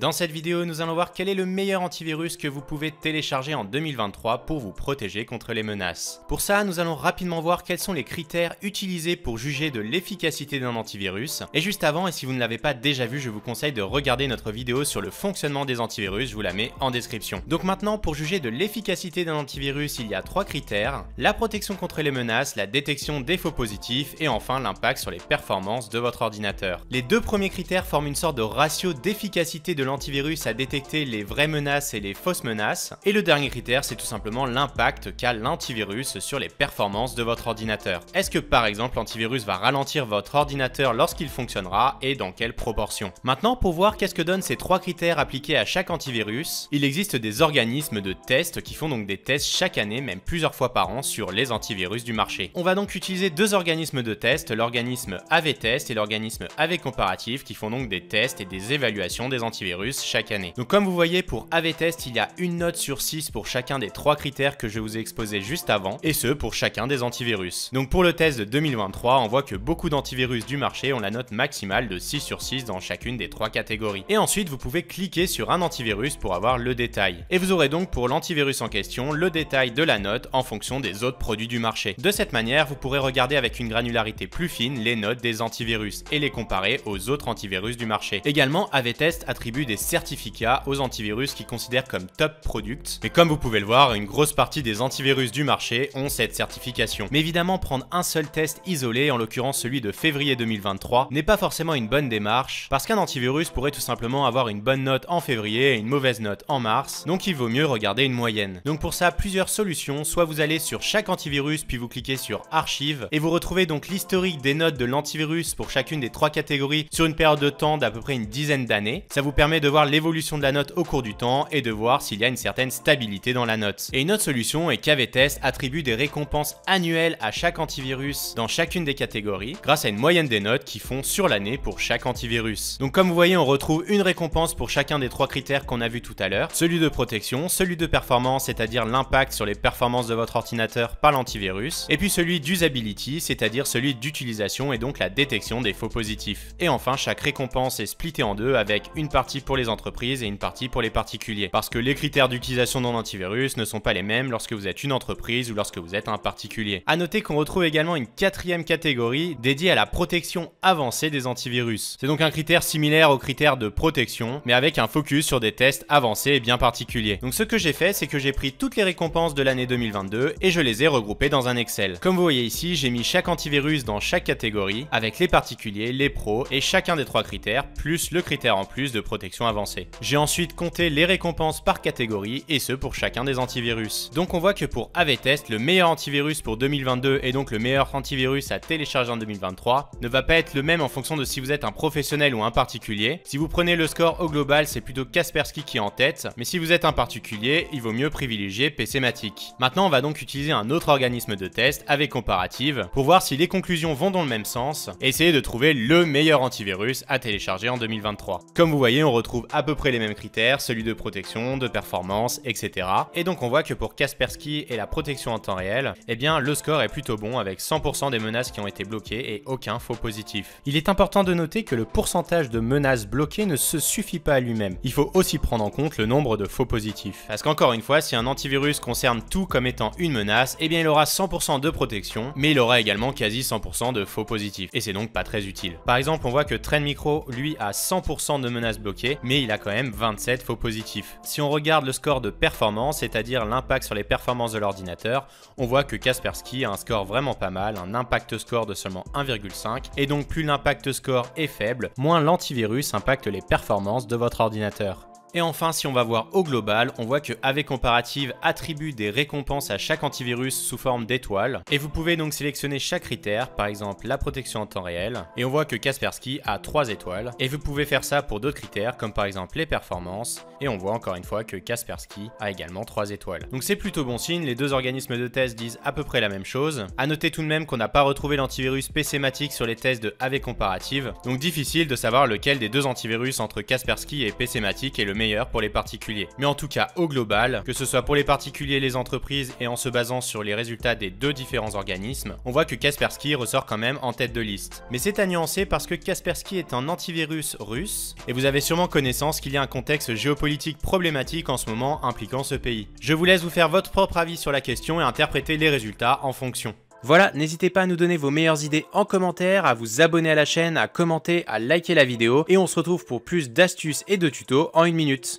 Dans cette vidéo, nous allons voir quel est le meilleur antivirus que vous pouvez télécharger en 2023 pour vous protéger contre les menaces. Pour ça, nous allons rapidement voir quels sont les critères utilisés pour juger de l'efficacité d'un antivirus. Et juste avant, et si vous ne l'avez pas déjà vu, je vous conseille de regarder notre vidéo sur le fonctionnement des antivirus, je vous la mets en description. Donc maintenant, pour juger de l'efficacité d'un antivirus, il y a trois critères. La protection contre les menaces, la détection des faux positifs et enfin l'impact sur les performances de votre ordinateur. Les deux premiers critères forment une sorte de ratio d'efficacité de l'antivirus à détecter les vraies menaces et les fausses menaces. Et le dernier critère, c'est tout simplement l'impact qu'a l'antivirus sur les performances de votre ordinateur. Est-ce que par exemple l'antivirus va ralentir votre ordinateur lorsqu'il fonctionnera et dans quelle proportion Maintenant, pour voir qu'est-ce que donnent ces trois critères appliqués à chaque antivirus, il existe des organismes de tests qui font donc des tests chaque année, même plusieurs fois par an, sur les antivirus du marché. On va donc utiliser deux organismes de tests, l'organisme AV-Test et l'organisme AV-Comparatif, qui font donc des tests et des évaluations des antivirus chaque année. Donc comme vous voyez, pour AV-Test, il y a une note sur 6 pour chacun des trois critères que je vous ai exposé juste avant, et ce pour chacun des antivirus. Donc pour le test de 2023, on voit que beaucoup d'antivirus du marché ont la note maximale de 6 sur 6 dans chacune des trois catégories. Et ensuite, vous pouvez cliquer sur un antivirus pour avoir le détail. Et vous aurez donc pour l'antivirus en question le détail de la note en fonction des autres produits du marché. De cette manière, vous pourrez regarder avec une granularité plus fine les notes des antivirus et les comparer aux autres antivirus du marché. Également, AV-Test attribue certificats aux antivirus qu'ils considèrent comme top product Mais comme vous pouvez le voir, une grosse partie des antivirus du marché ont cette certification. Mais évidemment, prendre un seul test isolé, en l'occurrence celui de février 2023, n'est pas forcément une bonne démarche, parce qu'un antivirus pourrait tout simplement avoir une bonne note en février et une mauvaise note en mars, donc il vaut mieux regarder une moyenne. Donc pour ça, plusieurs solutions, soit vous allez sur chaque antivirus puis vous cliquez sur archive, et vous retrouvez donc l'historique des notes de l'antivirus pour chacune des trois catégories sur une période de temps d'à peu près une dizaine d'années. Ça vous permet de voir l'évolution de la note au cours du temps et de voir s'il y a une certaine stabilité dans la note. Et une autre solution est qu'AV-Test attribue des récompenses annuelles à chaque antivirus dans chacune des catégories grâce à une moyenne des notes qui font sur l'année pour chaque antivirus. Donc comme vous voyez, on retrouve une récompense pour chacun des trois critères qu'on a vu tout à l'heure, celui de protection, celui de performance, c'est-à-dire l'impact sur les performances de votre ordinateur par l'antivirus, et puis celui d'usability, c'est-à-dire celui d'utilisation et donc la détection des faux positifs. Et enfin, chaque récompense est splittée en deux avec une partie pour les entreprises et une partie pour les particuliers. Parce que les critères d'utilisation d'un antivirus ne sont pas les mêmes lorsque vous êtes une entreprise ou lorsque vous êtes un particulier. A noter qu'on retrouve également une quatrième catégorie dédiée à la protection avancée des antivirus. C'est donc un critère similaire au critère de protection, mais avec un focus sur des tests avancés et bien particuliers. Donc ce que j'ai fait, c'est que j'ai pris toutes les récompenses de l'année 2022 et je les ai regroupées dans un Excel. Comme vous voyez ici, j'ai mis chaque antivirus dans chaque catégorie, avec les particuliers, les pros et chacun des trois critères, plus le critère en plus de protection avancées. J'ai ensuite compté les récompenses par catégorie, et ce pour chacun des antivirus. Donc on voit que pour AV-Test, le meilleur antivirus pour 2022 et donc le meilleur antivirus à télécharger en 2023 ne va pas être le même en fonction de si vous êtes un professionnel ou un particulier. Si vous prenez le score au global, c'est plutôt Kaspersky qui est en tête, mais si vous êtes un particulier, il vaut mieux privilégier PCmatic. Maintenant, on va donc utiliser un autre organisme de test avec comparative pour voir si les conclusions vont dans le même sens et essayer de trouver le meilleur antivirus à télécharger en 2023. Comme vous voyez, on retrouve à peu près les mêmes critères, celui de protection, de performance, etc. Et donc on voit que pour Kaspersky et la protection en temps réel, eh bien le score est plutôt bon avec 100% des menaces qui ont été bloquées et aucun faux positif. Il est important de noter que le pourcentage de menaces bloquées ne se suffit pas à lui-même. Il faut aussi prendre en compte le nombre de faux positifs. Parce qu'encore une fois, si un antivirus concerne tout comme étant une menace, eh bien il aura 100% de protection, mais il aura également quasi 100% de faux positifs. Et c'est donc pas très utile. Par exemple, on voit que Trend Micro, lui, a 100% de menaces bloquées mais il a quand même 27 faux positifs. Si on regarde le score de performance, c'est-à-dire l'impact sur les performances de l'ordinateur, on voit que Kaspersky a un score vraiment pas mal, un impact score de seulement 1,5, et donc plus l'impact score est faible, moins l'antivirus impacte les performances de votre ordinateur. Et enfin, si on va voir au global, on voit que AV Comparative attribue des récompenses à chaque antivirus sous forme d'étoiles. Et vous pouvez donc sélectionner chaque critère, par exemple la protection en temps réel. Et on voit que Kaspersky a 3 étoiles. Et vous pouvez faire ça pour d'autres critères, comme par exemple les performances. Et on voit encore une fois que Kaspersky a également 3 étoiles. Donc c'est plutôt bon signe, les deux organismes de test disent à peu près la même chose. A noter tout de même qu'on n'a pas retrouvé l'antivirus PCmatic sur les tests de AV Comparative. Donc difficile de savoir lequel des deux antivirus entre Kaspersky et PCmatic est le pour les particuliers. Mais en tout cas, au global, que ce soit pour les particuliers les entreprises et en se basant sur les résultats des deux différents organismes, on voit que Kaspersky ressort quand même en tête de liste. Mais c'est à nuancer parce que Kaspersky est un antivirus russe et vous avez sûrement connaissance qu'il y a un contexte géopolitique problématique en ce moment impliquant ce pays. Je vous laisse vous faire votre propre avis sur la question et interpréter les résultats en fonction. Voilà, n'hésitez pas à nous donner vos meilleures idées en commentaire, à vous abonner à la chaîne, à commenter, à liker la vidéo, et on se retrouve pour plus d'astuces et de tutos en une minute.